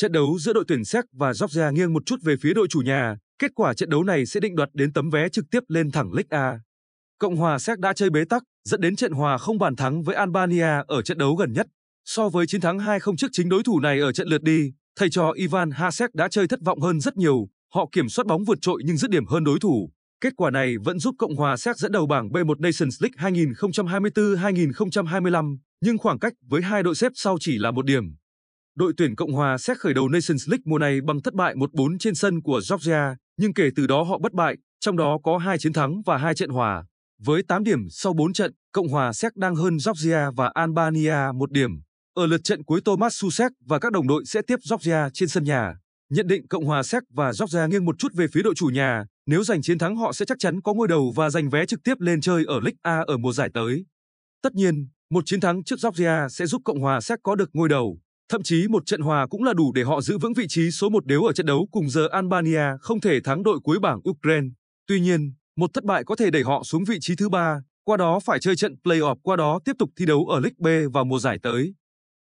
Trận đấu giữa đội tuyển Séc và Georgia nghiêng một chút về phía đội chủ nhà, kết quả trận đấu này sẽ định đoạt đến tấm vé trực tiếp lên thẳng League A. Cộng hòa Séc đã chơi bế tắc, dẫn đến trận hòa không bàn thắng với Albania ở trận đấu gần nhất. So với chiến thắng 2-0 trước chính đối thủ này ở trận lượt đi, thầy trò Ivan Hasek đã chơi thất vọng hơn rất nhiều, họ kiểm soát bóng vượt trội nhưng dứt điểm hơn đối thủ. Kết quả này vẫn giúp Cộng hòa Séc dẫn đầu bảng B1 Nations League 2024-2025, nhưng khoảng cách với hai đội xếp sau chỉ là một điểm đội tuyển Cộng hòa Séc khởi đầu Nations League mùa này bằng thất bại 1-4 trên sân của Georgia, nhưng kể từ đó họ bất bại, trong đó có 2 chiến thắng và 2 trận hòa. Với 8 điểm sau 4 trận, Cộng hòa Séc đang hơn Georgia và Albania 1 điểm. Ở lượt trận cuối Thomas Susek và các đồng đội sẽ tiếp Georgia trên sân nhà. Nhận định Cộng hòa Séc và Georgia nghiêng một chút về phía đội chủ nhà, nếu giành chiến thắng họ sẽ chắc chắn có ngôi đầu và giành vé trực tiếp lên chơi ở League A ở mùa giải tới. Tất nhiên, một chiến thắng trước Georgia sẽ giúp Cộng hòa Séc có được ngôi đầu. Thậm chí một trận hòa cũng là đủ để họ giữ vững vị trí số 1 nếu ở trận đấu cùng giờ Albania không thể thắng đội cuối bảng Ukraine. Tuy nhiên, một thất bại có thể đẩy họ xuống vị trí thứ ba, qua đó phải chơi trận play-off qua đó tiếp tục thi đấu ở League B vào mùa giải tới.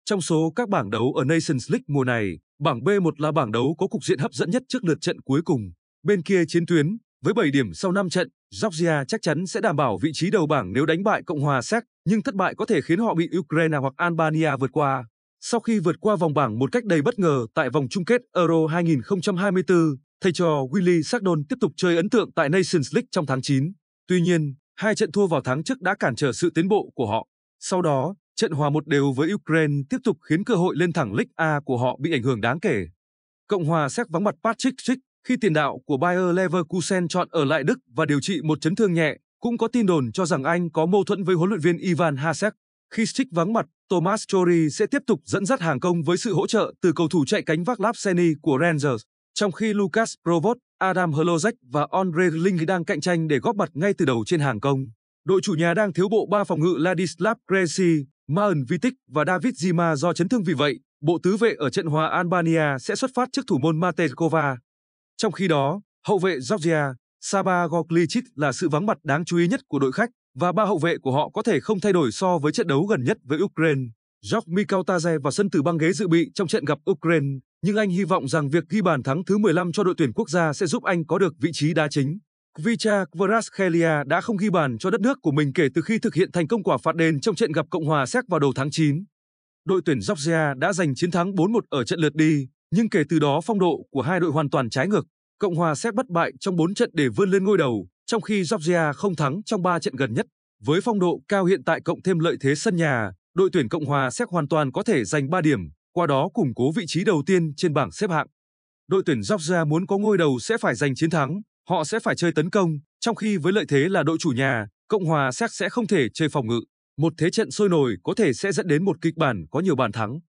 Trong số các bảng đấu ở Nations League mùa này, bảng B1 là bảng đấu có cục diện hấp dẫn nhất trước lượt trận cuối cùng. Bên kia chiến tuyến, với 7 điểm sau 5 trận, Georgia chắc chắn sẽ đảm bảo vị trí đầu bảng nếu đánh bại Cộng hòa Séc, nhưng thất bại có thể khiến họ bị Ukraine hoặc Albania vượt qua. Sau khi vượt qua vòng bảng một cách đầy bất ngờ tại vòng chung kết Euro 2024, thầy trò Willy Sardon tiếp tục chơi ấn tượng tại Nations League trong tháng 9. Tuy nhiên, hai trận thua vào tháng trước đã cản trở sự tiến bộ của họ. Sau đó, trận hòa một đều với Ukraine tiếp tục khiến cơ hội lên thẳng League A của họ bị ảnh hưởng đáng kể. Cộng hòa Séc vắng mặt Patrick Schick khi tiền đạo của Bayer Leverkusen chọn ở lại Đức và điều trị một chấn thương nhẹ, cũng có tin đồn cho rằng anh có mâu thuẫn với huấn luyện viên Ivan Hasek. Khi Schick vắng mặt, Thomas Chori sẽ tiếp tục dẫn dắt hàng công với sự hỗ trợ từ cầu thủ chạy cánh vác Lapseni của Rangers, trong khi Lucas Provost, Adam Hlozek và Andre Ling đang cạnh tranh để góp mặt ngay từ đầu trên hàng công. Đội chủ nhà đang thiếu bộ ba phòng ngự Ladislav Krejci, Marn Vitic và David Zima do chấn thương vì vậy, bộ tứ vệ ở trận hòa Albania sẽ xuất phát trước thủ môn Mate Kova. Trong khi đó, hậu vệ Georgia Saba Goklicic là sự vắng mặt đáng chú ý nhất của đội khách và ba hậu vệ của họ có thể không thay đổi so với trận đấu gần nhất với Ukraine. Jock Mikautaze vào sân từ băng ghế dự bị trong trận gặp Ukraine, nhưng anh hy vọng rằng việc ghi bàn thắng thứ 15 cho đội tuyển quốc gia sẽ giúp anh có được vị trí đá chính. Kvicha Kvaratskhelia đã không ghi bàn cho đất nước của mình kể từ khi thực hiện thành công quả phạt đền trong trận gặp Cộng hòa Séc vào đầu tháng 9. Đội tuyển Georgia đã giành chiến thắng 4-1 ở trận lượt đi, nhưng kể từ đó phong độ của hai đội hoàn toàn trái ngược. Cộng hòa Séc bất bại trong 4 trận để vươn lên ngôi đầu trong khi Georgia không thắng trong 3 trận gần nhất. Với phong độ cao hiện tại cộng thêm lợi thế sân nhà, đội tuyển Cộng hòa Séc hoàn toàn có thể giành 3 điểm, qua đó củng cố vị trí đầu tiên trên bảng xếp hạng. Đội tuyển Georgia muốn có ngôi đầu sẽ phải giành chiến thắng, họ sẽ phải chơi tấn công, trong khi với lợi thế là đội chủ nhà, Cộng hòa Séc sẽ không thể chơi phòng ngự. Một thế trận sôi nổi có thể sẽ dẫn đến một kịch bản có nhiều bàn thắng.